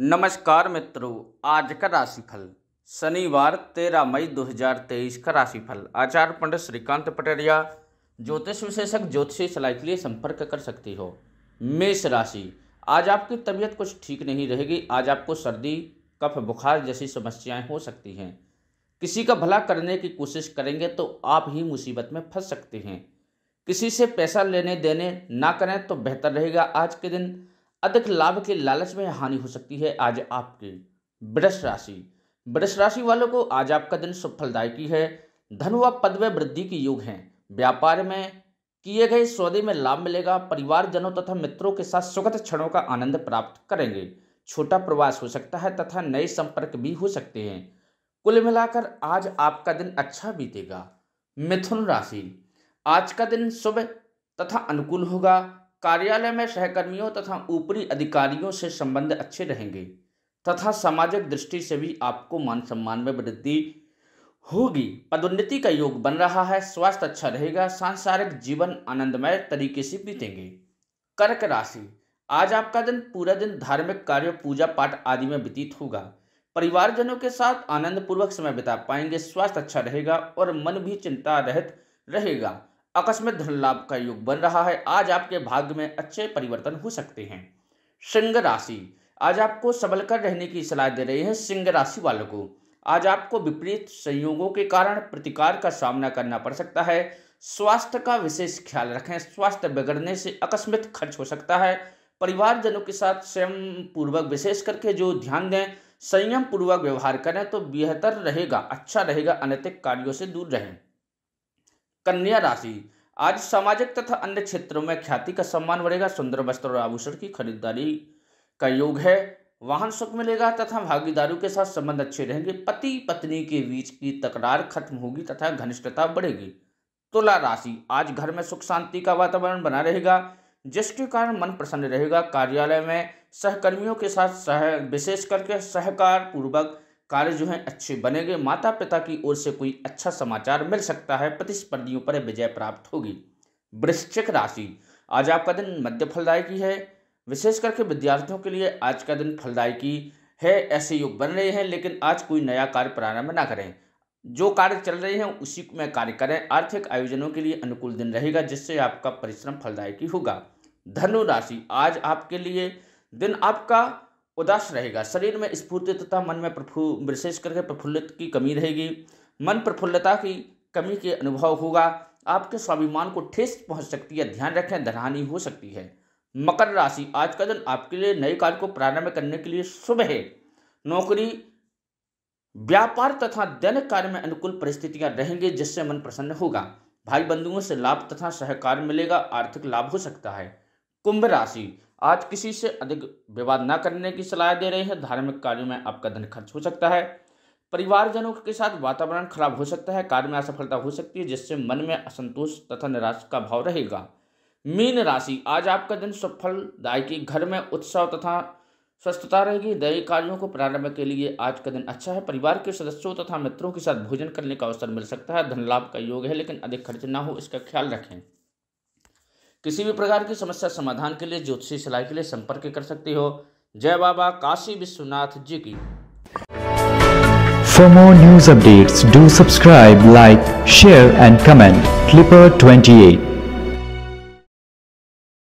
नमस्कार मित्रों आज का राशिफल शनिवार तेरह मई 2023 का राशिफल आचार्य पंडित श्रीकांत पटेरिया ज्योतिष विशेषक ज्योतिषी सलाह के लिए संपर्क कर सकती हो मेष राशि आज आपकी तबीयत कुछ ठीक नहीं रहेगी आज आपको सर्दी कफ बुखार जैसी समस्याएं हो सकती हैं किसी का भला करने की कोशिश करेंगे तो आप ही मुसीबत में फंस सकते हैं किसी से पैसा लेने देने ना करें तो बेहतर रहेगा आज के दिन अधिक लाभ के लालच में हानि हो सकती है आज आपकी वृक्ष राशि वृक्ष राशि वालों को आज आपका दिन सुफलदायकी है धन व पद व वृद्धि के योग हैं व्यापार में किए गए सौदे में लाभ मिलेगा परिवारजनों तथा मित्रों के साथ सुखद क्षणों का आनंद प्राप्त करेंगे छोटा प्रवास हो सकता है तथा नए संपर्क भी हो सकते हैं कुल मिलाकर आज आपका दिन अच्छा बीतेगा मिथुन राशि आज का दिन शुभ तथा अनुकूल होगा कार्यालय में सहकर्मियों तथा ऊपरी अधिकारियों से संबंध अच्छे रहेंगे तथा सामाजिक दृष्टि से भी आपको मान सम्मान में वृद्धि होगी पदोन्नति का योग बन रहा है स्वास्थ्य अच्छा रहेगा सांसारिक जीवन आनंदमय तरीके से बीतेंगे कर्क राशि आज आपका दिन पूरा दिन धार्मिक कार्य पूजा पाठ आदि में व्यतीत होगा परिवारजनों के साथ आनंद पूर्वक समय बिता पाएंगे स्वास्थ्य अच्छा रहेगा और मन भी चिंता रहित रहेगा अकस्मिक धन लाभ का योग बन रहा है आज आपके भाग्य में अच्छे परिवर्तन हो सकते हैं सिंह राशि आज आपको संभल कर रहने की सलाह दे रहे हैं सिंह राशि वालों को आज आपको विपरीत संयोगों के कारण प्रतिकार का सामना करना पड़ सकता है स्वास्थ्य का विशेष ख्याल रखें स्वास्थ्य बिगड़ने से अकस्मित खर्च हो सकता है परिवारजनों के साथ स्वयं पूर्वक विशेष करके जो ध्यान दें संयम पूर्वक व्यवहार करें तो बेहतर रहेगा अच्छा रहेगा अनैतिक कार्यों से दूर रहें कन्या राशि आज सामाजिक तथा अन्य क्षेत्रों में ख्याति का सम्मान बढ़ेगा सुंदर वस्त्र और आभूषण की खरीदारी का योग है वाहन सुख मिलेगा तथा भागीदारों के साथ संबंध अच्छे रहेंगे पति पत्नी के बीच की तकरार खत्म होगी तथा घनिष्ठता बढ़ेगी तुला राशि आज घर में सुख शांति का वातावरण बना रहेगा जिसके कारण मन प्रसन्न रहेगा कार्यालय में सहकर्मियों के साथ सह विशेष करके सहकार पूर्वक कार्य जो है अच्छे बनेंगे माता पिता की ओर से कोई अच्छा समाचार मिल सकता है प्रतिस्पर्धियों पर विजय प्राप्त होगी वृश्चिक राशि आज आपका दिन मध्य फलदायी है विशेष करके विद्यार्थियों के लिए आज का दिन फलदायी है ऐसे योग बन रहे हैं लेकिन आज कोई नया कार्य प्रारंभ ना करें जो कार्य चल रहे हैं उसी में कार्य करें आर्थिक आयोजनों के लिए अनुकूल दिन रहेगा जिससे आपका परिश्रम फलदायी होगा धनु राशि आज आपके लिए दिन आपका उदास रहेगा शरीर में स्फूर्ति तथा मन में प्रफु विशेष करके प्रफुल्लित की कमी रहेगी मन प्रफुल्लता की कमी के अनुभव होगा आपके स्वाभिमान को ठेस पहुंच सकती है ध्यान रखें धनहानि हो सकती है मकर राशि आज का दिन आपके लिए नए कार्य को प्रारंभ करने के लिए शुभ है नौकरी व्यापार तथा दैनिक कार्य में अनुकूल परिस्थितियां रहेंगी जिससे मन प्रसन्न होगा भाई बंधुओं से लाभ तथा सहकार मिलेगा आर्थिक लाभ हो सकता है कुंभ राशि आज किसी से अधिक विवाद न करने की सलाह दे रहे हैं धार्मिक कार्यों में आपका धन खर्च हो सकता है परिवारजनों के साथ वातावरण खराब हो सकता है कार्य में असफलता हो सकती है जिससे मन में असंतोष तथा निराश का भाव रहेगा मीन राशि आज आपका दिन सफलदायी घर में उत्साह तथा स्वस्थता रहेगी दैनिक कार्यों को प्रारंभ के लिए आज का दिन अच्छा है परिवार के सदस्यों तथा मित्रों के साथ भोजन करने का अवसर मिल सकता है धन लाभ का योग है लेकिन अधिक खर्च ना हो इसका ख्याल रखें किसी भी प्रकार की समस्या समाधान के लिए ज्योतिषी सिलाई के लिए संपर्क कर सकती हो जय बाबा काशी विश्वनाथ जी की for more news update do subscribe like share and comment clipper twenty